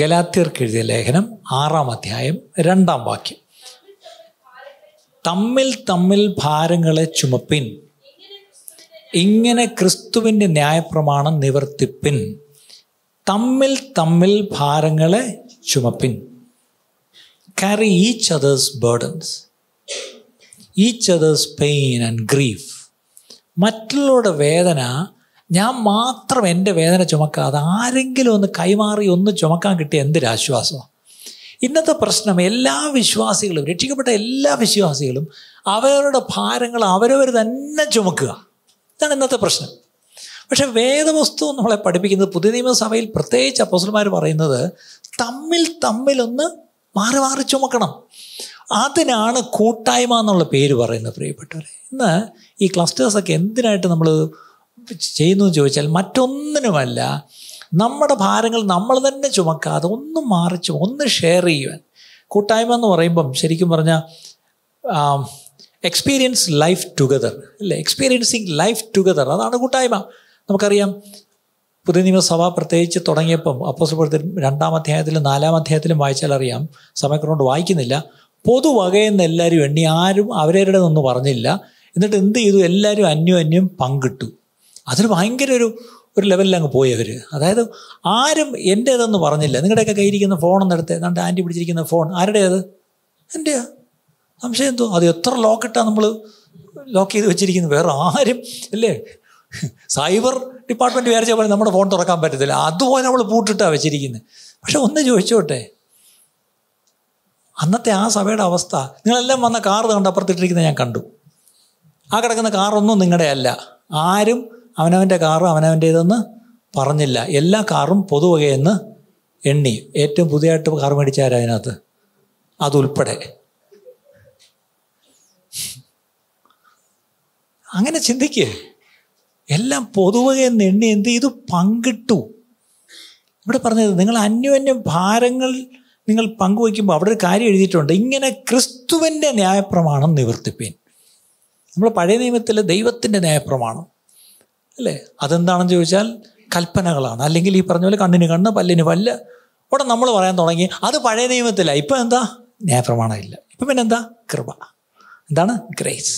ഗലാത്തിയർക്ക് എഴുതിയ ലേഖനം ആറാം അധ്യായം രണ്ടാം വാക്യം തമ്മിൽ തമ്മിൽ ഭാരങ്ങളെ ചുമപ്പിൻ ഇങ്ങനെ ക്രിസ്തുവിൻ്റെ ന്യായപ്രമാണം നിവർത്തിപ്പിൻ തമ്മിൽ തമ്മിൽ ഭാരങ്ങളെ ചുമപ്പിൻ carry each others burdens each others pain and grief മറ്റുള്ളവരുടെ വേദന ഞാൻ മാത്രം എൻ്റെ വേദന ചുമക്കാതെ ആരെങ്കിലും ഒന്ന് കൈമാറി ഒന്ന് ചുമക്കാൻ കിട്ടിയ ആശ്വാസമാണ് ഇന്നത്തെ പ്രശ്നം എല്ലാ വിശ്വാസികളും രക്ഷിക്കപ്പെട്ട എല്ലാ വിശ്വാസികളും അവരുടെ ഭാരങ്ങൾ അവരവർ തന്നെ ചുമക്കുക ഇതാണ് ഇന്നത്തെ പ്രശ്നം പക്ഷെ വേദവസ്തു നമ്മളെ പഠിപ്പിക്കുന്നത് പുതിയ നിയമസഭയിൽ പ്രത്യേകിച്ച് അപ്പോസന്മാർ പറയുന്നത് തമ്മിൽ തമ്മിലൊന്ന് മാറി മാറി ചുമക്കണം അതിനാണ് കൂട്ടായ്മ എന്നുള്ള പേര് പറയുന്നത് പ്രിയപ്പെട്ടവരെ ഇന്ന് ഈ ക്ലസ്റ്റേഴ്സൊക്കെ എന്തിനായിട്ട് നമ്മൾ ചെയ്യുന്നു ചോദിച്ചാൽ മറ്റൊന്നിനുമല്ല നമ്മുടെ ഭാരങ്ങൾ നമ്മൾ തന്നെ ചുമക്കാതെ ഒന്ന് മാറിച്ച് ഒന്ന് ഷെയർ ചെയ്യുവാൻ കൂട്ടായ്മ എന്ന് പറയുമ്പം ശരിക്കും പറഞ്ഞാൽ എക്സ്പീരിയൻസ് ലൈഫ് ടുഗദർ അല്ലേ എക്സ്പീരിയൻസിങ് ലൈഫ് ടുഗദർ അതാണ് കൂട്ടായ്മ നമുക്കറിയാം പുതിയ നിയമസഭ പ്രത്യേകിച്ച് തുടങ്ങിയപ്പം അപ്പോസപ്പെടുത്തിൽ രണ്ടാം അധ്യായത്തിലും നാലാം അധ്യായത്തിലും വായിച്ചാൽ അറിയാം സമയക്കൊണ്ട് വായിക്കുന്നില്ല പൊതുവകയെന്ന് എല്ലാവരും എണ്ണി ആരും അവരവരുടെ ഒന്നും പറഞ്ഞില്ല എന്നിട്ട് എന്ത് ചെയ്തു എല്ലാവരും അന്യോന്യം പങ്കിട്ടു അതൊരു ഭയങ്കര ഒരു ഒരു ലെവലിൽ അങ്ങ് പോയവർ അതായത് ആരും എൻ്റേതെന്ന് പറഞ്ഞില്ല നിങ്ങളുടെയൊക്കെ കയ്യിരിക്കുന്ന ഫോണെന്ന് എടുത്ത് ഏതാണ്ട് ആൻറ്റി പിടിച്ചിരിക്കുന്ന ഫോൺ ആരുടേത് എൻ്റെയാ സംശയം എന്തോ അത് എത്ര ലോക്കിട്ടാണ് നമ്മൾ ലോക്ക് ചെയ്ത് വെച്ചിരിക്കുന്നത് വേറെ ആരും അല്ലേ സൈബർ ഡിപ്പാർട്ട്മെൻ്റ് വിചാരിച്ച പോലെ നമ്മുടെ ഫോൺ തുറക്കാൻ പറ്റത്തില്ല അതുപോലെ നമ്മൾ പൂട്ടിട്ടാണ് വെച്ചിരിക്കുന്നത് പക്ഷെ ഒന്ന് ചോദിച്ചോട്ടെ അന്നത്തെ ആ സഭയുടെ അവസ്ഥ നിങ്ങളെല്ലാം വന്ന കാർ കണ്ട് അപ്പുറത്തിട്ടിരിക്കുന്നത് ഞാൻ കണ്ടു ആ കിടക്കുന്ന കാറൊന്നും നിങ്ങളുടെ അല്ല ആരും അവനവൻ്റെ കാറ് അവനവൻ്റേതെന്ന് പറഞ്ഞില്ല എല്ലാ കാറും പൊതുവകയെന്ന് എണ്ണി ഏറ്റവും പുതിയതായിട്ട് കാർ മേടിച്ചാരാ അതിനകത്ത് അതുൾപ്പെടെ അങ്ങനെ ചിന്തിക്കുക എല്ലാം പൊതുവകയെന്ന് എണ്ണി എന്ത് ചെയ്തു പങ്കിട്ടു ഇവിടെ പറഞ്ഞത് നിങ്ങൾ അന്യോന്യം ഭാരങ്ങൾ നിങ്ങൾ പങ്കുവയ്ക്കുമ്പോൾ അവിടെ ഒരു കാര്യം എഴുതിയിട്ടുണ്ട് ഇങ്ങനെ ക്രിസ്തുവിൻ്റെ ന്യായപ്രമാണം നിവർത്തിപ്പീൻ നമ്മൾ പഴയ നിയമത്തിലെ ദൈവത്തിൻ്റെ ന്യായപ്രമാണം അല്ലേ അതെന്താണെന്ന് ചോദിച്ചാൽ കൽപ്പനകളാണ് അല്ലെങ്കിൽ ഈ പറഞ്ഞ പോലെ കണ്ണിന് കണ്ണ് പല്ലിന് പല്ല് ഉടൻ നമ്മൾ പറയാൻ തുടങ്ങി അത് പഴയ നിയമത്തില്ല ഇപ്പം എന്താ ന്യായപ്രമാണം ഇല്ല ഇപ്പം പിന്നെ എന്താ കൃപ എന്താണ് ഗ്രേസ്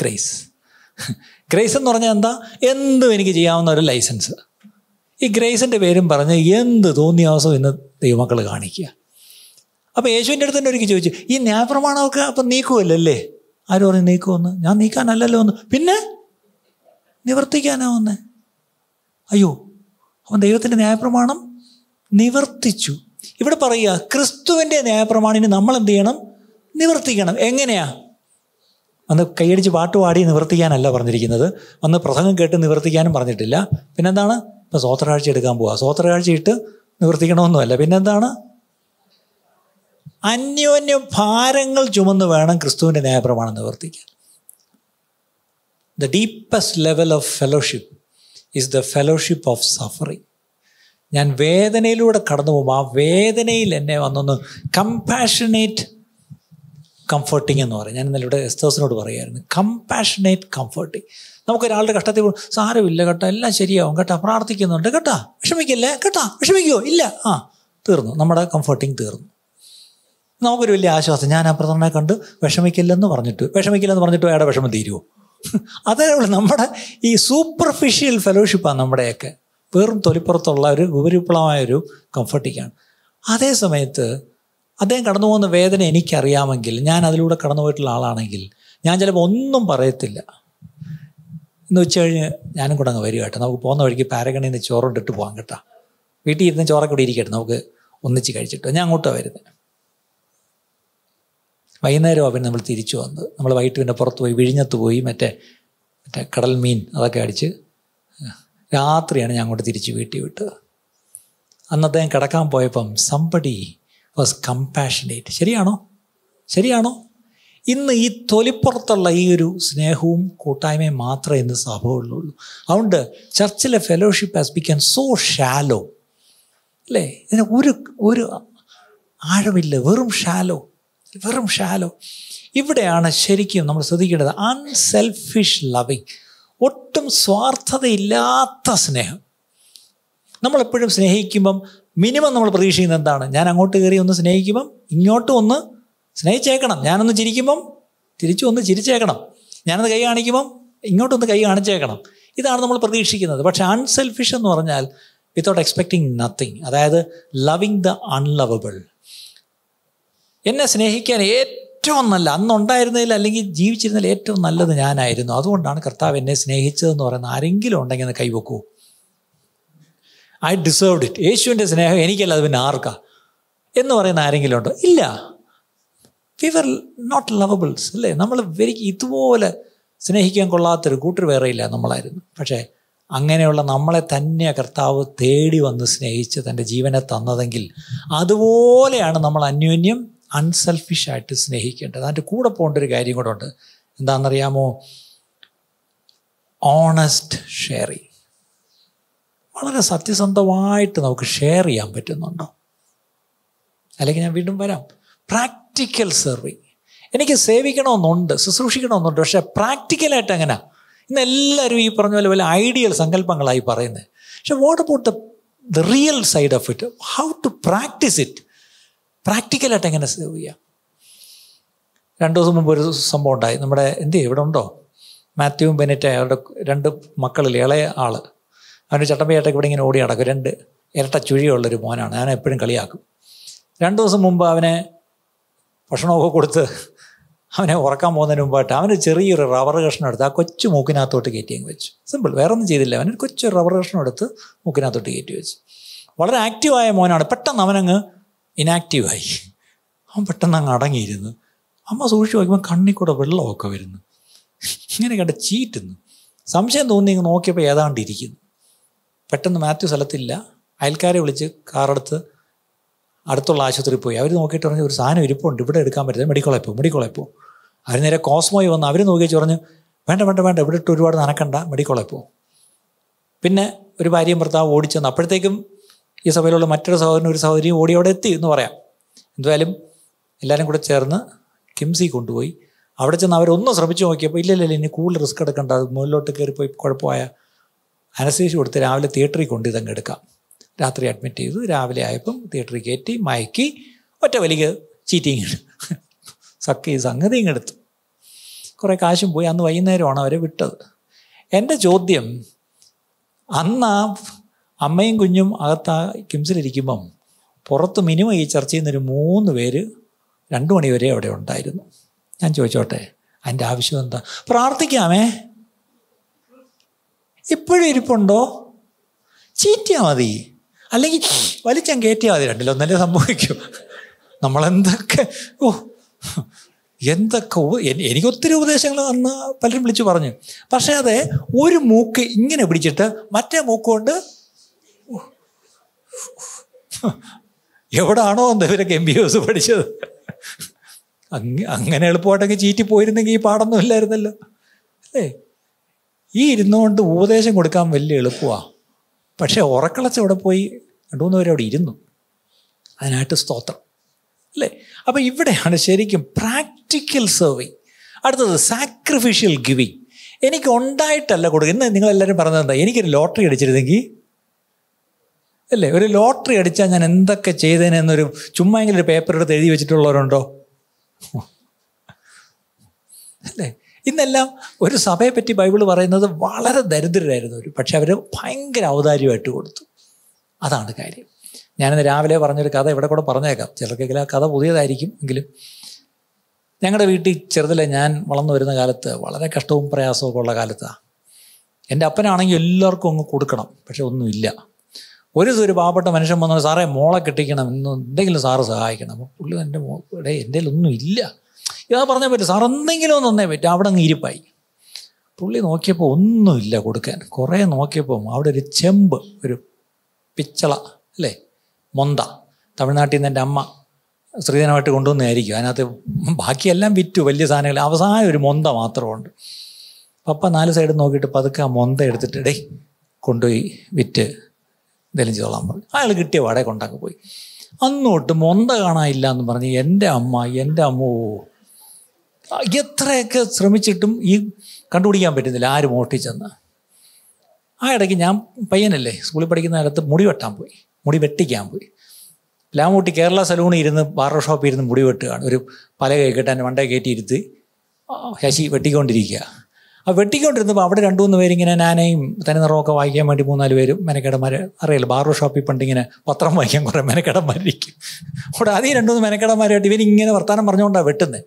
ഗ്രേസ് ഗ്രേസ് എന്ന് പറഞ്ഞാൽ എന്താ എന്തും എനിക്ക് ചെയ്യാവുന്ന ഒരു ലൈസൻസ് ഈ ഗ്രേസിൻ്റെ പേരും പറഞ്ഞ് എന്ത് തോന്നിയാവസോ ഇന്ന് ദൈവമക്കൾ കാണിക്കുക അപ്പോൾ യേശുവിൻ്റെ അടുത്ത് തന്നെ ഒരിക്കൽ ചോദിച്ചു ഈ ന്യായപ്രമാണമൊക്കെ അപ്പം നീക്കുമല്ലോ അല്ലേ ആര് പറഞ്ഞു നീക്കുമെന്ന് ഞാൻ നീക്കാനല്ലല്ലോ എന്ന് പിന്നെ നിവർത്തിക്കാനാവുന്നത് അയ്യോ അവൻ ദൈവത്തിൻ്റെ ന്യായപ്രമാണം നിവർത്തിച്ചു ഇവിടെ പറയുക ക്രിസ്തുവിൻ്റെ ന്യായപ്രമാണിന് നമ്മൾ എന്ത് ചെയ്യണം നിവർത്തിക്കണം എങ്ങനെയാ വന്ന് കൈയടിച്ച് പാട്ട് പാടി നിവർത്തിക്കാനല്ല പറഞ്ഞിരിക്കുന്നത് വന്ന് പ്രസംഗം കേട്ട് നിവർത്തിക്കാനും പറഞ്ഞിട്ടില്ല പിന്നെന്താണ് ഇപ്പം സ്വോത്രകാഴ്ച എടുക്കാൻ പോവുക സ്വോത്രകാഴ്ച ഇട്ട് നിവർത്തിക്കണമെന്നുമല്ല പിന്നെന്താണ് അന്യോന്യം ഭാരങ്ങൾ ചുമന്ന് വേണം ക്രിസ്തുവിൻ്റെ ന്യായപ്രമാണം നിവർത്തിക്കാൻ the deepest level of fellowship is the fellowship of suffering ഞാൻ വേദനയിലൂടെ കടന്നു പോകും ആ വേദനയിൽ എന്നെ വന്നൊന്ന് കമ്പാഷനേറ്റ് കംഫർട്ടിങ് എന്ന് പറയും ഞാൻ ഇന്നലെ ഇവിടെ എസ്തേഴ്സിനോട് പറയുമായിരുന്നു കമ്പാഷനേറ്റ് കംഫർട്ടിങ് നമുക്കൊരാളുടെ കഷ്ടത്തിൽ സാരമില്ല കേട്ടോ എല്ലാം ശരിയാവും കേട്ടോ പ്രാർത്ഥിക്കുന്നുണ്ട് കേട്ടോ വിഷമിക്കല്ലേ കേട്ടോ വിഷമിക്കുമോ ഇല്ല ആ തീർന്നു നമ്മുടെ കംഫർട്ടിങ് തീർന്നു നമുക്കൊരു വലിയ ആശ്വാസം ഞാൻ ആ പ്രധാനെ കണ്ട് വിഷമിക്കില്ലെന്ന് പറഞ്ഞിട്ട് വിഷമിക്കില്ലെന്ന് പറഞ്ഞിട്ട് അയാളുടെ വിഷമം തീരുമോ അതേ നമ്മുടെ ഈ സൂപ്പർഫിഷ്യൽ ഫെലോഷിപ്പാണ് നമ്മുടെയൊക്കെ വെറും തൊലിപ്പുറത്തുള്ള ഒരു ഉപരിപ്ലവമായ ഒരു കംഫർട്ടിക്കാണ് അതേ സമയത്ത് അദ്ദേഹം കടന്നു പോകുന്ന വേദന എനിക്കറിയാമെങ്കിൽ ഞാൻ അതിലൂടെ കടന്നു പോയിട്ടുള്ള ആളാണെങ്കിൽ ഞാൻ ചിലപ്പോൾ ഒന്നും പറയത്തില്ല എന്ന് വെച്ച് കഴിഞ്ഞ് ഞാനും കൂടെ അങ്ങ് വരിക കേട്ടോ നമുക്ക് പോകുന്ന വഴിക്ക് പാരഗണിന്ന് ചോറുണ്ടിട്ട് പോകാം കേട്ടോ വീട്ടിൽ ഇരുന്ന് ചോറൊക്കെ കൂടി ഇരിക്കട്ടെ നമുക്ക് ഒന്നിച്ച് കഴിച്ചിട്ട് ഞാൻ അങ്ങോട്ടാണ് വരുന്നത് വൈകുന്നേരമാണ് പിന്നെ നമ്മൾ തിരിച്ചു വന്നത് നമ്മൾ വൈകിട്ട് പിന്നെ പുറത്ത് പോയി വിഴിഞ്ഞത്ത് പോയി മറ്റേ മറ്റേ കടൽ മീൻ അതൊക്കെ അടിച്ച് രാത്രിയാണ് ഞാൻ അങ്ങോട്ട് തിരിച്ച് വീട്ടിൽ വിട്ടത് അന്ന് അദ്ദേഹം കിടക്കാൻ പോയപ്പം സമ്പടി വാസ് കമ്പാഷനേറ്റ് ശരിയാണോ ശരിയാണോ ഇന്ന് ഈ തൊലിപ്പുറത്തുള്ള ഈ ഒരു സ്നേഹവും കൂട്ടായ്മയും മാത്രമേ ഇന്ന് സംഭവമുള്ളൂ അതുകൊണ്ട് ചർച്ചിലെ fellowship has become so shallow അല്ലേ ഇതിന് ഒരു ഒരു ആഴമില്ല വെറും ഷാലോ വെറും ഷാലോ ഇവിടെയാണ് ശരിക്കും നമ്മൾ ശ്രദ്ധിക്കേണ്ടത് അൺസെൽഫിഷ് ലവിങ് ഒട്ടും സ്വാർത്ഥതയില്ലാത്ത സ്നേഹം നമ്മളെപ്പോഴും സ്നേഹിക്കുമ്പം മിനിമം നമ്മൾ പ്രതീക്ഷിക്കുന്നത് എന്താണ് ഞാൻ അങ്ങോട്ട് കയറി ഒന്ന് സ്നേഹിക്കുമ്പം ഇങ്ങോട്ടും ഒന്ന് സ്നേഹിച്ചേക്കണം ഞാനൊന്ന് ചിരിക്കുമ്പം തിരിച്ചു ഒന്ന് ചിരിച്ചേക്കണം ഞാനൊന്ന് കൈ കാണിക്കുമ്പം ഇങ്ങോട്ടൊന്ന് കൈ കാണിച്ചേക്കണം ഇതാണ് നമ്മൾ പ്രതീക്ഷിക്കുന്നത് പക്ഷേ അൺസെൽഫിഷ് എന്ന് പറഞ്ഞാൽ വിത്തൗട്ട് എക്സ്പെക്ടിങ് നത്തിങ് അതായത് ലവിങ് ദ അൺലവബിൾ എന്നെ സ്നേഹിക്കാൻ ഏറ്റവും നല്ല അന്നുണ്ടായിരുന്നതിൽ അല്ലെങ്കിൽ ജീവിച്ചിരുന്നതിൽ ഏറ്റവും നല്ലത് ഞാനായിരുന്നു അതുകൊണ്ടാണ് കർത്താവ് എന്നെ സ്നേഹിച്ചതെന്ന് പറയുന്ന ആരെങ്കിലും ഉണ്ടെങ്കിൽ അത് കൈവെക്കൂ ഐ ഡിസേർവ്ഡ് ഇറ്റ് യേശുവിൻ്റെ സ്നേഹം എനിക്കല്ല അത് പിന്നെ ആർക്കാ എന്ന് പറയുന്ന ആരെങ്കിലും ഉണ്ടോ ഇല്ല വി വർ നോട്ട് ലവബിൾസ് അല്ലേ നമ്മൾ വെരി ഇതുപോലെ സ്നേഹിക്കാൻ കൊള്ളാത്തൊരു കൂട്ടർ വേറെ ഇല്ല നമ്മളായിരുന്നു പക്ഷേ അങ്ങനെയുള്ള നമ്മളെ തന്നെ കർത്താവ് തേടി വന്ന് സ്നേഹിച്ച് തൻ്റെ ജീവനെ തന്നതെങ്കിൽ അതുപോലെയാണ് നമ്മൾ അന്യോന്യം അൺസെൽഫിഷായിട്ട് സ്നേഹിക്കേണ്ടത് അതിൻ്റെ കൂടെ പോകേണ്ട ഒരു കാര്യം കൂടെ ഉണ്ട് എന്താണെന്നറിയാമോ ഓണസ്റ്റ് ഷെയറിങ് വളരെ സത്യസന്ധമായിട്ട് നമുക്ക് ഷെയർ ചെയ്യാൻ പറ്റുന്നുണ്ടോ അല്ലെങ്കിൽ ഞാൻ വീണ്ടും വരാം പ്രാക്ടിക്കൽ സെർവിങ് എനിക്ക് സേവിക്കണമെന്നുണ്ട് ശുശ്രൂഷിക്കണമെന്നുണ്ട് പക്ഷേ പ്രാക്ടിക്കലായിട്ട് അങ്ങനെ ഇന്ന് എല്ലാവരും ഈ പറഞ്ഞ പോലെ വല്ല ഐഡിയൽ സങ്കല്പങ്ങളായി പറയുന്നത് പക്ഷെ what about the real side of it how to practice it പ്രാക്ടിക്കലായിട്ട് എങ്ങനെ സേവ് ചെയ്യാം രണ്ട് ദിവസം മുമ്പ് ഒരു സംഭവം ഉണ്ടായി നമ്മുടെ എന്ത് ഇവിടെ ഉണ്ടോ മാത്യുവും ബെനറ്റ് അവരുടെ രണ്ട് മക്കളിൽ ഇളയ ആൾ അവൻ്റെ ചട്ടമ്പയായിട്ടൊക്കെ ഇവിടെ ഇങ്ങനെ ഓടി നടക്കും രണ്ട് ഇരട്ട ചുഴിയുള്ളൊരു മോനാണ് ഞാൻ എപ്പോഴും കളിയാക്കും രണ്ട് ദിവസം മുമ്പ് അവനെ ഭക്ഷണമൊക്കെ കൊടുത്ത് അവനെ ഉറക്കാൻ പോകുന്നതിന് മുമ്പായിട്ട് അവന് ചെറിയൊരു റബ്ബർ കഷ്ണം എടുത്ത് ആ കൊച്ചു മൂക്കിനകത്തോട്ട് കയറ്റി അങ്ങ് വെച്ചു സിമ്പിൾ വേറെ ഒന്നും ചെയ്തില്ല അവനൊരു കൊച്ചു റബ്ബർ കഷ്ണം എടുത്ത് മൂക്കിനകത്തോട്ട് കയറ്റി വെച്ചു വളരെ ആക്റ്റീവായ മോനാണ് പെട്ടെന്ന് അവനങ്ങ് ഇനാക്റ്റീവായി അവൻ പെട്ടെന്ന് അങ്ങ് അടങ്ങിയിരുന്നു അമ്മ സൂക്ഷിച്ച് നോക്കുമ്പോൾ കണ്ണിൽ കൂടെ വെള്ളമൊക്കെ വരുന്നു ഇങ്ങനെ കണ്ട ചീറ്റുന്നു സംശയം തോന്നി ഇങ്ങ് നോക്കിയപ്പോൾ ഏതാണ്ട് ഇരിക്കുന്നു പെട്ടെന്ന് മാത്യു സ്ഥലത്തില്ല അയൽക്കാരെ വിളിച്ച് കാറെടുത്ത് അടുത്തുള്ള ആശുപത്രിയിൽ പോയി അവർ നോക്കിയിട്ട് പറഞ്ഞു ഒരു സാധനം ഇരിപ്പുണ്ട് ഇവിടെ എടുക്കാൻ പറ്റില്ല മെഡിക്കോളെ പോകും മെഡിക്കോളെ പോകും അവർ നേരെ കോസ്മോയി വന്ന് അവർ നോക്കിയിച്ച് പറഞ്ഞു വേണ്ട വേണ്ട വേണ്ട ഇവിടെ ഇട്ട് ഒരുപാട് നനക്കണ്ട മെഡിക്കോളെ പോകും പിന്നെ ഒരു ഭാര്യയും ഭർത്താവ് ഓടിച്ചെന്ന് അപ്പോഴത്തേക്കും ഈ സഭയിലുള്ള മറ്റൊരു സഹോദരനും ഒരു സഹോദരിയും ഓടി അവിടെ എത്തി എന്ന് പറയാം എന്തായാലും എല്ലാവരും കൂടെ ചേർന്ന് കിംസി കൊണ്ടുപോയി അവിടെ ചെന്ന് അവരൊന്നും ശ്രമിച്ചു നോക്കിയപ്പോൾ ഇല്ല ഇല്ല ഇനി കൂടുതൽ റിസ്ക് എടുക്കണ്ട അത് മുകളിലോട്ട് കയറിപ്പോയി കുഴപ്പമായ അനസ്തേഷ്യ കൊടുത്ത് രാവിലെ തിയേറ്ററിൽ കൊണ്ട് ഇതങ്ങ് എടുക്കാം രാത്രി അഡ്മിറ്റ് ചെയ്തു രാവിലെ ആയപ്പം തിയേറ്ററിൽ കയറ്റി മയക്കി ഒറ്റ വലിയ ചീറ്റിങ് സക്ക് ഈ സംഗതി ഇങ്ങെടുത്തു കുറേ കാശും പോയി അന്ന് വൈകുന്നേരമാണ് അവരെ വിട്ടത് എൻ്റെ ചോദ്യം അന്ന് ആ അമ്മയും കുഞ്ഞും അകത്ത് ആ കിംസിലിരിക്കുമ്പം പുറത്ത് മിനിമം ഈ ചർച്ച ചെയ്യുന്നൊരു മൂന്ന് പേര് രണ്ട് മണിവരെ അവിടെ ഉണ്ടായിരുന്നു ഞാൻ ചോദിച്ചോട്ടെ അതിൻ്റെ ആവശ്യം എന്താ പ്രാർത്ഥിക്കാമേ ഇപ്പോഴും ഇരിപ്പുണ്ടോ ചീറ്റിയാൽ മതി അല്ലെങ്കിൽ വലിച്ചം കയറ്റിയാൽ മതി രണ്ടിലൊന്നല്ലേ സംഭവിക്കും നമ്മളെന്തൊക്കെ ഓ എന്തൊക്കെ എനിക്ക് ഒത്തിരി ഉപദേശങ്ങൾ അന്ന് പലരും വിളിച്ചു പറഞ്ഞു പക്ഷേ അതെ ഒരു മൂക്ക് ഇങ്ങനെ പിടിച്ചിട്ട് മറ്റേ മൂക്കുകൊണ്ട് എവിടാണോ എന്താ ഇവരൊക്കെ എം ബി എസ് പഠിച്ചത് അങ്ങനെ എളുപ്പമായിട്ടൊക്കെ ചീറ്റി പോയിരുന്നെങ്കിൽ ഈ പാടൊന്നും ഇല്ലായിരുന്നല്ലോ അല്ലേ ഈ ഇരുന്നുകൊണ്ട് ഉപദേശം കൊടുക്കാൻ വലിയ എളുപ്പമാണ് പക്ഷേ ഉറക്കളച്ച് അവിടെ പോയി രണ്ടു മൂന്ന് പേരവിടെ ഇരുന്നു അതിനായിട്ട് സ്തോത്രം അല്ലേ അപ്പം ഇവിടെയാണ് ശരിക്കും പ്രാക്ടിക്കൽ സെർവിങ് അടുത്തത് സാക്രിഫിഷ്യൽ ഗിവിങ് എനിക്ക് ഉണ്ടായിട്ടല്ല കൊടുക്കുക ഇന്ന് നിങ്ങളെല്ലാവരും പറഞ്ഞത് എന്താ എനിക്കൊരു ലോട്ടറി അടിച്ചിരുന്നെങ്കിൽ അല്ലേ ഒരു ലോട്ടറി അടിച്ചാൽ ഞാൻ എന്തൊക്കെ ചെയ്തേനെന്നൊരു ചുമ്മായെങ്കിലും ഒരു പേപ്പർ എടുത്ത് എഴുതി വെച്ചിട്ടുള്ളവരുണ്ടോ അല്ലേ ഇന്നെല്ലാം ഒരു സഭയെ പറ്റി ബൈബിൾ പറയുന്നത് വളരെ ദരിദ്രരായിരുന്നു ഒരു പക്ഷെ അവർ ഭയങ്കര ഔദാര്യമായിട്ട് കൊടുത്തു അതാണ് കാര്യം ഞാനിന്ന് രാവിലെ പറഞ്ഞൊരു കഥ ഇവിടെ കൂടെ പറഞ്ഞേക്കാം ചിലർക്കെങ്കിലും ആ കഥ പുതിയതായിരിക്കും എങ്കിലും ഞങ്ങളുടെ വീട്ടിൽ ചെറുതിലെ ഞാൻ വളർന്നു വരുന്ന കാലത്ത് വളരെ കഷ്ടവും പ്രയാസവും ഒക്കെ ഉള്ള കാലത്താണ് എൻ്റെ അപ്പനാണെങ്കിൽ എല്ലാവർക്കും അങ്ങ് കൊടുക്കണം പക്ഷെ ഒന്നുമില്ല ഒരു ഒരു പാവപ്പെട്ട മനുഷ്യൻ വന്നു സാറേ മോളെ കെട്ടിക്കണം ഇന്ന് എന്തെങ്കിലും സാറ് സഹായിക്കണം അപ്പോൾ പുള്ളി എൻ്റെ മോ ഇവിടെ എൻ്റെ ഒന്നും ഇല്ല ഇതാ പറഞ്ഞാൽ പറ്റും സാർ എന്തെങ്കിലും തന്നേ പറ്റും അവിടെ അങ്ങ് ഇരിപ്പായി പുള്ളി നോക്കിയപ്പോൾ ഒന്നുമില്ല കൊടുക്കാൻ കുറേ നോക്കിയപ്പോൾ അവിടെ ഒരു ചെമ്പ് ഒരു പിച്ചള അല്ലേ മൊന്ത തമിഴ്നാട്ടിൽ നിന്ന് എൻ്റെ അമ്മ സ്ത്രീധനമായിട്ട് കൊണ്ടുവന്നായിരിക്കും അതിനകത്ത് ബാക്കിയെല്ലാം വിറ്റു വലിയ സാധനങ്ങൾ അവസാനം ഒരു മൊന്ത മാത്രമുണ്ട് പപ്പ നാല് സൈഡ് നോക്കിയിട്ട് പതുക്കെ ആ മൊന്ത എടുത്തിട്ട് കൊണ്ടുപോയി വിറ്റ് എന്തെങ്കിലും ചെയ്തോളാൻ പറഞ്ഞു അയാൾ കിട്ടിയ വാടക കൊണ്ടങ്ങ് പോയി അന്നോട്ട് മൊന്ത കാണാനില്ല എന്ന് പറഞ്ഞ് എൻ്റെ അമ്മ എൻ്റെ അമ്മോ എത്രയൊക്കെ ശ്രമിച്ചിട്ടും ഈ കണ്ടുപിടിക്കാൻ പറ്റുന്നില്ല ആരും ഓട്ടിച്ചെന്ന് ആ ഇടയ്ക്ക് ഞാൻ പയ്യനല്ലേ സ്കൂളിൽ പഠിക്കുന്ന കാലത്ത് മുടി വെട്ടാൻ പോയി മുടി വെട്ടിക്കാൻ പോയി പ്ലാമൂട്ടി കേരള സലൂണിൽ ഇരുന്ന് ബാർബർ ഷോപ്പിൽ ഇരുന്ന് മുടി വെട്ടുകയാണ് ഒരു പല കൈ കെട്ടാൻ വണ്ടേ കയറ്റി ഇരുത്തി ശശി വെട്ടിക്കൊണ്ടിരിക്കുക ആ വെട്ടിക്കൊണ്ടിരുന്നപ്പോൾ അവിടെ രണ്ടു മൂന്ന് പേരിങ്ങനെ നാനയും തനി നിറമൊക്കെ വായിക്കാൻ വേണ്ടി മൂന്നാല് പേരും മെനക്കേടന്മാർ അറിയില്ല ബാർബർ ഷോപ്പിൽ പണ്ടിങ്ങനെ പത്രം വായിക്കാൻ കുറേ മെനക്കേടന്മാരിരിക്കും അവിടെ ആദ്യം രണ്ടു മൂന്ന് മെനക്കേടന്മാരായിട്ട് ഇവരിങ്ങനെ വർത്തമാനം പറഞ്ഞുകൊണ്ടാണ് വെട്ടുന്നത്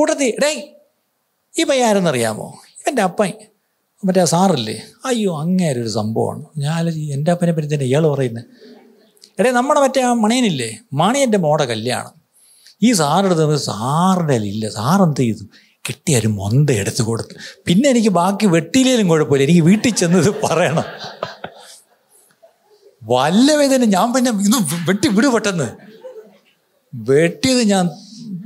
കൂട്ടത്തി ഡേ ഈ പയ്യാരെന്നറിയാമോ എൻ്റെ അപ്പൻ മറ്റേ ആ സാറില്ലേ അയ്യോ അങ്ങേരെ ഒരു സംഭവമാണ് ഞാൻ എൻ്റെ അപ്പനെ പറ്റി തന്നെ ഇയാൾ പറയുന്നത് എടേ നമ്മുടെ മറ്റേ ആ മണിയനില്ലേ മണിയൻ്റെ മോടെ കല്യാണം ഈ സാറിൻ്റെ സാറിൻ്റെ ഇല്ല സാറെന്ത് ചെയ്തു കിട്ടിയ ഒരു മൊന്ത എടുത്തു കൊടുത്തു പിന്നെ എനിക്ക് ബാക്കി വെട്ടിയിലേലും കുഴപ്പമില്ല എനിക്ക് വീട്ടിൽ ചെന്നത് പറയണം വല്ല വേദന ഞാൻ പിന്നെ ഇന്ന് വെട്ടി വിടു പെട്ടെന്ന് വെട്ടിയത് ഞാൻ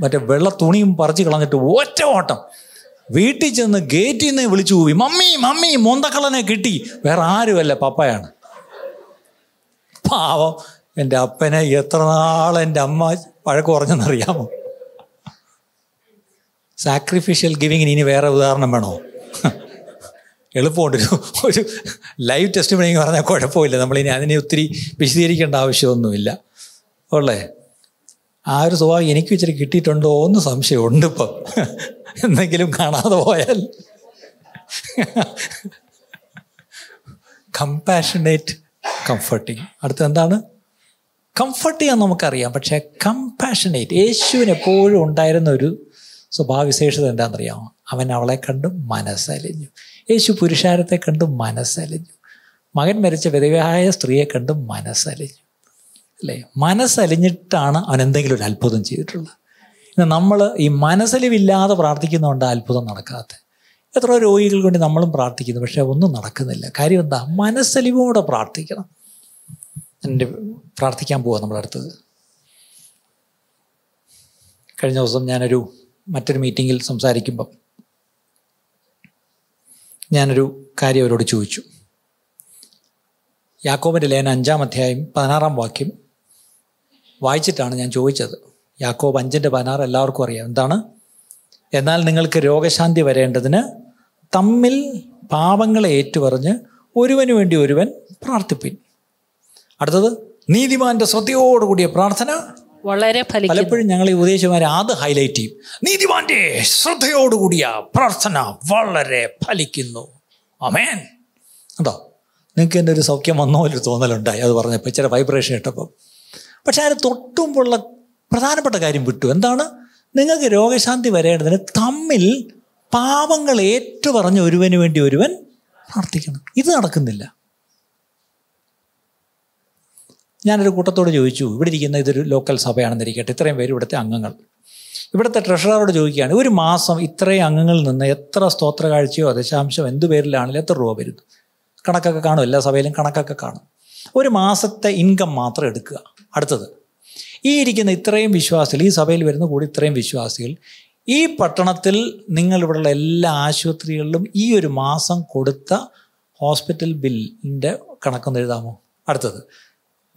മറ്റേ വെള്ള തുണിയും പറിച്ചു കളഞ്ഞിട്ട് ഒറ്റ ഓട്ടം വീട്ടിൽ ചെന്ന് ഗേറ്റിൽ നിന്ന് വിളിച്ചു പോയി മമ്മി മമ്മി മൊന്തക്കളനെ കിട്ടി വേറെ ആരുമല്ല പപ്പയാണ് പാവം എൻ്റെ അപ്പനെ എത്ര നാളെൻ്റെ അമ്മ പഴക്കം കുറഞ്ഞെന്നറിയാമോ സാക്രിഫിഷ്യൽ ഗിവിങ്ങിന് ഇനി വേറെ ഉദാഹരണം വേണോ എളുപ്പമുണ്ട് ഒരു ലൈവ് ടെസ്റ്റ് വേണമെങ്കിൽ പറഞ്ഞാൽ കുഴപ്പമില്ല നമ്മളിനി അതിനെ ഒത്തിരി വിശദീകരിക്കേണ്ട ആവശ്യമൊന്നുമില്ല ഉള്ളേ ആ ഒരു സ്വഭാവം എനിക്ക് ഇച്ചിരി കിട്ടിയിട്ടുണ്ടോ എന്ന് സംശയമുണ്ട് ഇപ്പം എന്തെങ്കിലും കാണാതെ പോയാൽ കമ്പാഷനേറ്റ് കംഫർട്ടിങ് അടുത്ത എന്താണ് കംഫർട്ട് ചെയ്യാൻ നമുക്കറിയാം പക്ഷേ കമ്പാഷനേറ്റ് യേശുവിന് എപ്പോഴും ഉണ്ടായിരുന്ന ഒരു സ്വഭാവവിശേഷത എന്താണെന്നറിയാമോ അവൻ അവളെ കണ്ടു മനസ്സലിഞ്ഞു യേശു പുരുഷാരത്തെ കണ്ടു മനസ്സലിഞ്ഞു മകൻ മരിച്ച വിധവയായ സ്ത്രീയെ കണ്ട് മനസ്സലിഞ്ഞു അല്ലേ മനസ്സലിഞ്ഞിട്ടാണ് അവൻ എന്തെങ്കിലും ഒരു അത്ഭുതം ചെയ്തിട്ടുള്ളത് ഇന്ന് നമ്മൾ ഈ മനസ്സലിവില്ലാതെ പ്രാർത്ഥിക്കുന്നതുകൊണ്ട് അത്ഭുതം നടക്കാത്ത എത്ര രോഗികൾ കൊണ്ട് നമ്മളും പ്രാർത്ഥിക്കുന്നു പക്ഷേ ഒന്നും നടക്കുന്നില്ല കാര്യം എന്താ മനസ്സലിവോടെ പ്രാർത്ഥിക്കണം എൻ്റെ പ്രാർത്ഥിക്കാൻ പോവാ നമ്മളടുത്തത് കഴിഞ്ഞ ദിവസം ഞാനൊരു മറ്റൊരു മീറ്റിങ്ങിൽ സംസാരിക്കുമ്പം ഞാനൊരു കാര്യം അവരോട് ചോദിച്ചു യാക്കോബിൻ്റെ ലേന അഞ്ചാം അധ്യായം പതിനാറാം വാക്യം വായിച്ചിട്ടാണ് ഞാൻ ചോദിച്ചത് യാക്കോബ് അഞ്ചിൻ്റെ പതിനാറ് എല്ലാവർക്കും അറിയാം എന്താണ് എന്നാൽ നിങ്ങൾക്ക് രോഗശാന്തി വരേണ്ടതിന് തമ്മിൽ പാപങ്ങളെ ഏറ്റുപറഞ്ഞ് ഒരുവന് വേണ്ടി ഒരുവൻ പ്രാർത്ഥിപ്പിൻ അടുത്തത് നീതിമാന്റെ ശ്രദ്ധയോടുകൂടിയ പ്രാർത്ഥന വളരെ പലപ്പോഴും ഞങ്ങൾ ഈ ഉപദേശിമാരെ അത് ഹൈലൈറ്റ് ചെയ്യും നീതിമാന്റെ ശ്രദ്ധയോടുകൂടിയ പ്രാർത്ഥന വളരെ ഫലിക്കുന്നു അമേൻ അതോ നിങ്ങൾക്ക് എൻ്റെ ഒരു സൗഖ്യം വന്നോ ഒരു തോന്നലുണ്ടായി അത് പറഞ്ഞപ്പോൾ ഇച്ചിരി വൈബ്രേഷൻ ഇട്ടപ്പം പക്ഷെ അതിന് തൊട്ടുമ്പുള്ള പ്രധാനപ്പെട്ട കാര്യം വിട്ടു എന്താണ് നിങ്ങൾക്ക് രോഗശാന്തി വരേണ്ടതിന് തമ്മിൽ പാപങ്ങൾ ഏറ്റു പറഞ്ഞ് ഒരുവന് വേണ്ടി ഒരുവൻ പ്രാർത്ഥിക്കണം ഇത് നടക്കുന്നില്ല ഞാനൊരു കൂട്ടത്തോട് ചോദിച്ചു ഇവിടെ ഇരിക്കുന്ന ഇതൊരു ലോക്കൽ സഭയാണെന്നിരിക്കട്ടെ ഇത്രയും പേര് ഇവിടുത്തെ അംഗങ്ങൾ ഇവിടുത്തെ ട്രഷററോട് ചോദിക്കുകയാണ് ഒരു മാസം ഇത്രയും അംഗങ്ങളിൽ നിന്ന് എത്ര സ്തോത്ര കാഴ്ചയോ ദശാംശം എന്ത് പേരിലാണെങ്കിലും എത്ര രൂപ വരുന്നു കണക്കൊക്കെ കാണും എല്ലാ സഭയിലും കണക്കൊക്കെ കാണും ഒരു മാസത്തെ ഇൻകം മാത്രം എടുക്കുക അടുത്തത് ഈ ഇരിക്കുന്ന ഇത്രയും വിശ്വാസികൾ ഈ സഭയിൽ വരുന്ന കൂടി ഇത്രയും വിശ്വാസികൾ ഈ പട്ടണത്തിൽ നിങ്ങളിവിടെയുള്ള എല്ലാ ആശുപത്രികളിലും ഈ ഒരു മാസം കൊടുത്ത ഹോസ്പിറ്റൽ ബില്ലിൻ്റെ കണക്കൊന്ന് എഴുതാമോ അടുത്തത്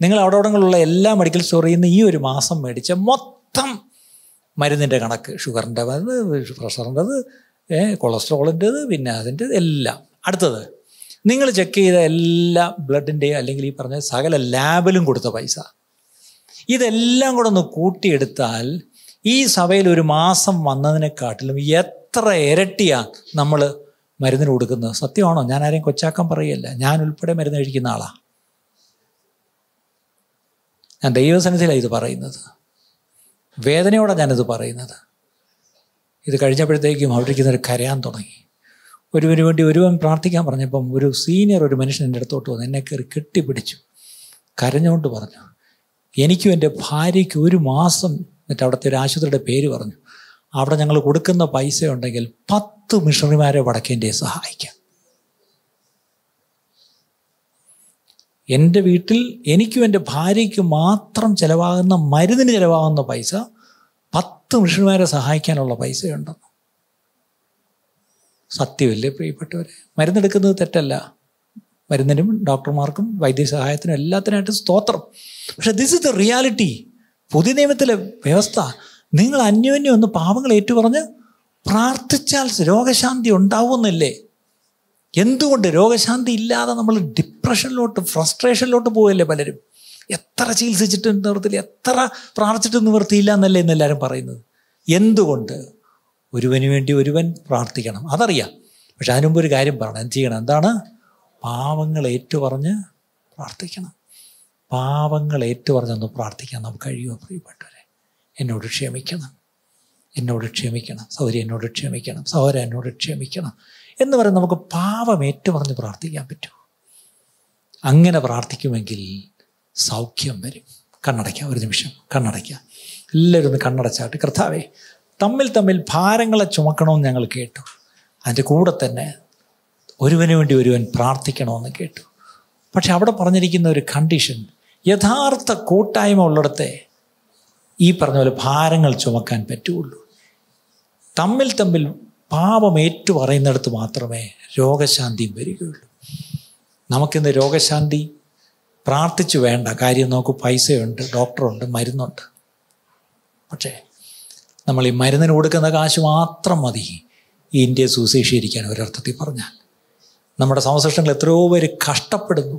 നിങ്ങൾ അവിടെവിടങ്ങളിലുള്ള എല്ലാ മെഡിക്കൽ സ്റ്റോറിൽ നിന്ന് ഈ ഒരു മാസം മേടിച്ച മൊത്തം മരുന്നിൻ്റെ കണക്ക് ഷുഗറിൻ്റെ മരുന്ന് പ്രഷറിൻ്റെത് കൊളസ്ട്രോളിൻ്റെത് പിന്നെ അതിൻ്റെ എല്ലാം അടുത്തത് നിങ്ങൾ ചെക്ക് ചെയ്ത എല്ലാ ബ്ലഡിൻ്റെയും അല്ലെങ്കിൽ ഈ പറഞ്ഞ സകല ലാബിലും കൊടുത്ത പൈസ ഇതെല്ലാം കൂടെ ഒന്ന് കൂട്ടിയെടുത്താൽ ഈ സഭയിൽ ഒരു മാസം വന്നതിനെക്കാട്ടിലും എത്ര ഇരട്ടിയാണ് നമ്മൾ മരുന്നിന് കൊടുക്കുന്നത് സത്യമാണോ ഞാൻ ആരെയും കൊച്ചാക്കാൻ പറയല്ല ഞാൻ ഉൾപ്പെടെ മരുന്ന് കഴിക്കുന്ന ആളാണ് ഞാൻ ദൈവസന്നിധിയിലാണ് ഇത് പറയുന്നത് വേദനയോടെ ഞാനിത് പറയുന്നത് ഇത് കഴിഞ്ഞപ്പോഴത്തേക്കും അവിടെ ഇരിക്കുന്നവർ കരയാൻ തുടങ്ങി ഒരുവന് വേണ്ടി ഒരുവൻ പ്രാർത്ഥിക്കാൻ പറഞ്ഞപ്പം ഒരു സീനിയർ ഒരു മനുഷ്യൻ എൻ്റെ അടുത്തോട്ട് വന്നു എന്നെ കയറി കെട്ടിപ്പിടിച്ചു കരഞ്ഞുകൊണ്ട് പറഞ്ഞു എനിക്കും എൻ്റെ ഭാര്യയ്ക്ക് ഒരു മാസം എന്നിട്ട് അവിടുത്തെ ഒരു ആശുപത്രിയുടെ പേര് പറഞ്ഞു അവിടെ ഞങ്ങൾ കൊടുക്കുന്ന പൈസ ഉണ്ടെങ്കിൽ പത്ത് മിഷണറിമാരെ വടക്കേന്ത്യയെ സഹായിക്കാം എൻ്റെ വീട്ടിൽ എനിക്കും എൻ്റെ ഭാര്യയ്ക്കും മാത്രം ചിലവാകുന്ന മരുന്നിന് ചിലവാകുന്ന പൈസ പത്ത് മനുഷ്യന്മാരെ സഹായിക്കാനുള്ള പൈസയുണ്ടെന്ന് സത്യമല്ലേ പ്രിയപ്പെട്ടവരെ മരുന്നെടുക്കുന്നത് തെറ്റല്ല മരുന്നിനും ഡോക്ടർമാർക്കും വൈദ്യസഹായത്തിനും എല്ലാത്തിനായിട്ട് സ്തോത്രം പക്ഷെ ദിസ് ഇസ് ദ റിയാലിറ്റി പുതിയ നിയമത്തിലെ വ്യവസ്ഥ നിങ്ങൾ അന്യോന്യം ഒന്ന് പാവങ്ങൾ ഏറ്റുപറഞ്ഞ് പ്രാർത്ഥിച്ചാൽ രോഗശാന്തി ഉണ്ടാവുന്നില്ലേ എന്തുകൊണ്ട് രോഗശാന്തി ഇല്ലാതെ നമ്മൾ ഡിപ്രഷനിലോട്ട് ഫ്രസ്ട്രേഷനിലോട്ട് പോകല്ലേ പലരും എത്ര ചികിത്സിച്ചിട്ട് നിവർത്തില്ല എത്ര പ്രാർത്ഥിച്ചിട്ട് നിവർത്തിയില്ല എന്നല്ലേ എന്നെല്ലാവരും പറയുന്നത് എന്തുകൊണ്ട് ഒരുവന് വേണ്ടി ഒരുവൻ പ്രാർത്ഥിക്കണം അതറിയാം പക്ഷെ അതിനുമുമ്പ് ഒരു കാര്യം പറയണം എന്ത് ചെയ്യണം എന്താണ് പാവങ്ങൾ ഏറ്റുപറഞ്ഞ് പ്രാർത്ഥിക്കണം പാവങ്ങൾ ഏറ്റുപറഞ്ഞൊന്ന് പ്രാർത്ഥിക്കാൻ നമുക്ക് കഴിയുമോ പ്രിയപ്പെട്ടവരെ എന്നോട് ക്ഷമിക്കണം എന്നോട് ക്ഷമിക്കണം സൗരി എന്നോട് ക്ഷമിക്കണം സൗര എന്നോട് ക്ഷമിക്കണം എന്ന് പറയുന്നത് നമുക്ക് പാപം ഏറ്റുപറഞ്ഞ് പ്രാർത്ഥിക്കാൻ പറ്റും അങ്ങനെ പ്രാർത്ഥിക്കുമെങ്കിൽ സൗഖ്യം വരും കണ്ണടയ്ക്കുക ഒരു നിമിഷം കണ്ണടയ്ക്കുക എല്ലാവരും ഒന്ന് കണ്ണടച്ചാട്ട് കർത്താവേ തമ്മിൽ തമ്മിൽ ഭാരങ്ങളെ ചുമക്കണമെന്ന് ഞങ്ങൾ കേട്ടു അതിൻ്റെ കൂടെ തന്നെ ഒരുവന് വേണ്ടി ഒരുവൻ പ്രാർത്ഥിക്കണമെന്ന് കേട്ടു പക്ഷെ അവിടെ പറഞ്ഞിരിക്കുന്ന ഒരു കണ്ടീഷൻ യഥാർത്ഥ കൂട്ടായ്മ ഉള്ളിടത്തെ ഈ പറഞ്ഞ പോലെ ഭാരങ്ങൾ ചുമക്കാൻ പറ്റുള്ളൂ തമ്മിൽ തമ്മിൽ പാപം ഏറ്റുപറയുന്നിടത്ത് മാത്രമേ രോഗശാന്തിയും വരികയുള്ളൂ നമുക്കിന്ന് രോഗശാന്തി പ്രാർത്ഥിച്ചു വേണ്ട കാര്യം നോക്ക് പൈസയുണ്ട് ഡോക്ടറുണ്ട് മരുന്നുണ്ട് പക്ഷേ നമ്മൾ ഈ മരുന്നിന് കൊടുക്കുന്ന കാശ് മാത്രം മതി ഈ ഇന്ത്യയെ സുശേഷീകരിക്കാൻ ഒരർത്ഥത്തിൽ പറഞ്ഞാൽ നമ്മുടെ സമസൃഷ്ടങ്ങൾ എത്രയോ പേര് കഷ്ടപ്പെടുന്നു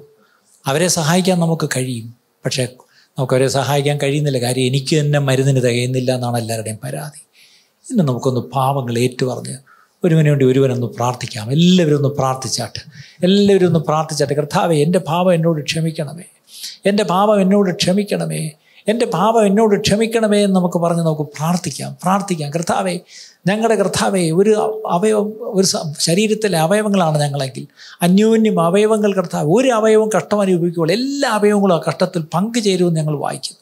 അവരെ സഹായിക്കാൻ നമുക്ക് കഴിയും പക്ഷേ നമുക്ക് അവരെ സഹായിക്കാൻ കഴിയുന്നില്ല കാര്യം എനിക്ക് തന്നെ മരുന്നിന് തികയുന്നില്ല എന്നാണ് എല്ലാവരുടെയും പരാതി ഇന്ന് നമുക്കൊന്ന് പാവങ്ങൾ ഏറ്റുപറഞ്ഞ് ഒരുവന് വേണ്ടി ഒരുവനൊന്ന് പ്രാർത്ഥിക്കാം എല്ലാവരും ഒന്ന് പ്രാർത്ഥിച്ചാട്ട് എല്ലാവരും ഒന്ന് പ്രാർത്ഥിച്ചാട്ട് കർത്താവെ എൻ്റെ പാവം എന്നോട് ക്ഷമിക്കണമേ എൻ്റെ പാവം എന്നോട് ക്ഷമിക്കണമേ എൻ്റെ പാപം എന്നോട് ക്ഷമിക്കണമേ എന്ന് നമുക്ക് പറഞ്ഞ് നമുക്ക് പ്രാർത്ഥിക്കാം പ്രാർത്ഥിക്കാം കർത്താവേ ഞങ്ങളുടെ കർത്താവേ ഒരു അവയവം ഒരു ശരീരത്തിലെ അവയവങ്ങളാണ് ഞങ്ങളെങ്കിൽ അന്യോന്യം അവയവങ്ങൾ കർത്താവ് ഒരു അവയവം കഷ്ടം അനുഭവിക്കുമ്പോൾ എല്ലാ അവയവങ്ങളും ആ കഷ്ടത്തിൽ പങ്കുചേരുമെന്ന് ഞങ്ങൾ വായിക്കുന്നു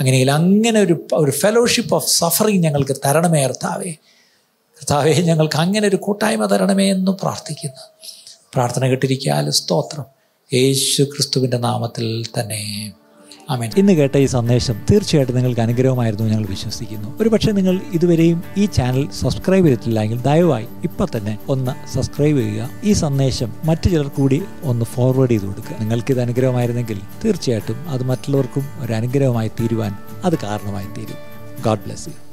അങ്ങനെ അങ്ങനെ ഒരു ഒരു ഫെലോഷിപ്പ് ഓഫ് സഫറിങ് ഞങ്ങൾക്ക് തരണമേ കർത്താവേ കർത്താവെ ഞങ്ങൾക്ക് അങ്ങനെ ഒരു കൂട്ടായ്മ തരണമേ എന്ന് പ്രാർത്ഥിക്കുന്നു പ്രാർത്ഥന കേട്ടിരിക്കാൽ സ്തോത്രം യേശു ക്രിസ്തുവിൻ്റെ നാമത്തിൽ തന്നെ ആമേൻ ഇന്ന് കേട്ട ഈ സന്ദേശം തീർച്ചയായിട്ടും നിങ്ങൾക്ക് അനുഗ്രഹമായിരുന്നു ഞങ്ങൾ വിശ്വസിക്കുന്നു പക്ഷേ നിങ്ങൾ ഇതുവരെയും ഈ ചാനൽ സബ്സ്ക്രൈബ് ചെയ്തിട്ടില്ല എങ്കിൽ ദയവായി ഇപ്പൊ തന്നെ ഒന്ന് സബ്സ്ക്രൈബ് ചെയ്യുക ഈ സന്ദേശം മറ്റു ചിലർ കൂടി ഒന്ന് ഫോർവേഡ് ചെയ്ത് കൊടുക്കുക നിങ്ങൾക്ക് ഇത് അനുഗ്രഹമായിരുന്നെങ്കിൽ തീർച്ചയായിട്ടും അത് മറ്റുള്ളവർക്കും ഒരു അനുഗ്രഹമായി തീരുവാൻ അത് കാരണമായി തീരും ഗോഡ് ബ്ലെസ് യു